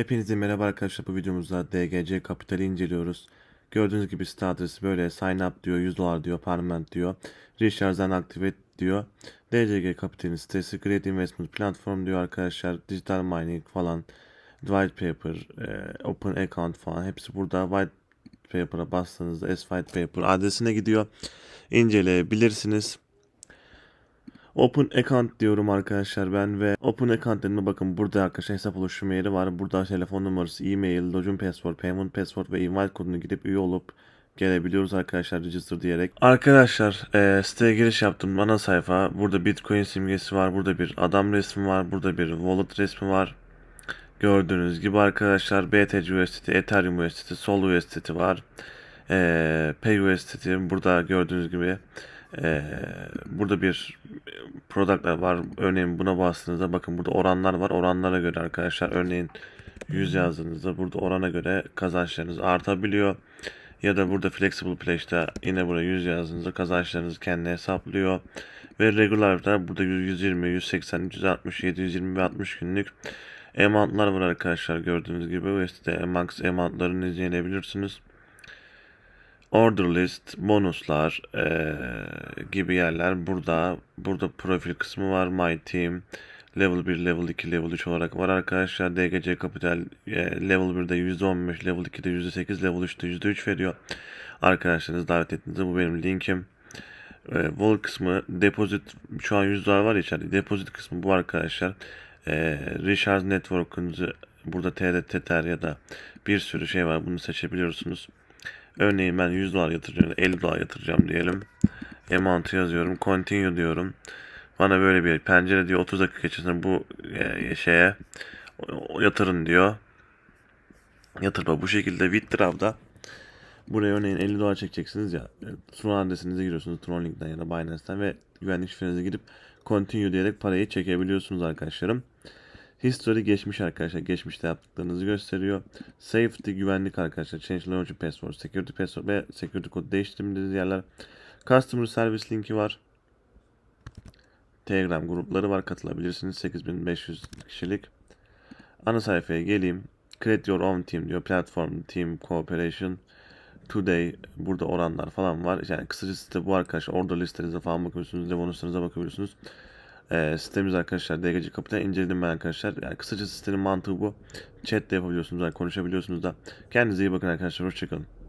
Hepinize merhaba arkadaşlar bu videomuzda DGC Kapital'i inceliyoruz. Gördüğünüz gibi site adresi böyle sign up diyor, 100 dolar diyor, parment diyor, recharge activate diyor. DGC Kapital'in sitesi Great Investment Platform diyor arkadaşlar. Digital mining falan, white paper, e, open account falan hepsi burada. White paper'a bastığınızda S white paper adresine gidiyor. İnceleyebilirsiniz. Open account diyorum arkadaşlar ben ve open account dediğimde bakın burada arkadaşlar hesap oluşturma yeri var. Burada telefon numarası, e-mail, login password, payment password ve invite kodunu gidip üye olup gelebiliyoruz arkadaşlar register diyerek. Arkadaşlar e, siteye giriş yaptım ana sayfa. Burada bitcoin simgesi var. Burada bir adam resmi var. Burada bir wallet resmi var. Gördüğünüz gibi arkadaşlar BTC USDT, Ethereum USDT, Sol USDT var. E, Pay USDT burada gördüğünüz gibi e, burada bir productlar var. Örneğin buna bastığınızda bakın burada oranlar var. Oranlara göre arkadaşlar örneğin 100 yazdığınızda burada orana göre kazançlarınız artabiliyor. Ya da burada Flexible Pledge'de yine buraya 100 yazdığınızda kazançlarınız kendine hesaplıyor. Ve regular'da burada 120, 180, 360, 720 ve 60 günlük emantlar var arkadaşlar gördüğünüz gibi. Ve size max emantlarını izleyebilirsiniz. Order list, bonuslar e, gibi yerler burada. Burada profil kısmı var. My team. Level 1, level 2, level 3 olarak var arkadaşlar. DGC Capital e, level 1'de %15, level 2'de %8, level 3'de %3 veriyor. Arkadaşlarınız davet ettiğinizde bu benim linkim. E, wall kısmı deposit şu an yüz dolar var içeride. Deposit kısmı bu arkadaşlar. E, Recharge Network'unuzu burada TRT, Tether ya da bir sürü şey var. Bunu seçebiliyorsunuz. Örneğin ben 100 dolar yatıracağım, 50 dolar yatıracağım diyelim. Amount'u yazıyorum. Continue diyorum. Bana böyle bir pencere diyor 30 dakika içerisinde bu e, şeye yatırın diyor. Yatırma bu şekilde Withdraw'da buraya örneğin 50 dolar çekeceksiniz ya e, Tron adresinize giriyorsunuz Tron Tronlink'ten ya da Binance'ten ve güvenlik şifrenize girip continue diyerek parayı çekebiliyorsunuz arkadaşlarım. History geçmiş arkadaşlar. Geçmişte yaptıklarınızı gösteriyor. Safety güvenlik arkadaşlar. Change Launcher Password. Security Password ve Security Code değiştirdiğiniz yerler. Customer Service linki var. Telegram grupları var. Katılabilirsiniz. 8500 kişilik. Ana sayfaya geleyim. Create Your Own Team diyor. Platform, Team, Cooperation. Today burada oranlar falan var. Yani kısacası site bu arkadaşlar. Orada listenize falan bakıyorsunuz. Demonstranıza bakabiliyorsunuz e, ee, sitemiz arkadaşlar. DGC Kapital inceledim ben arkadaşlar. Yani kısaca sitenin mantığı bu. Chat de yapabiliyorsunuz, yani konuşabiliyorsunuz da. Kendinize iyi bakın arkadaşlar. Hoşçakalın.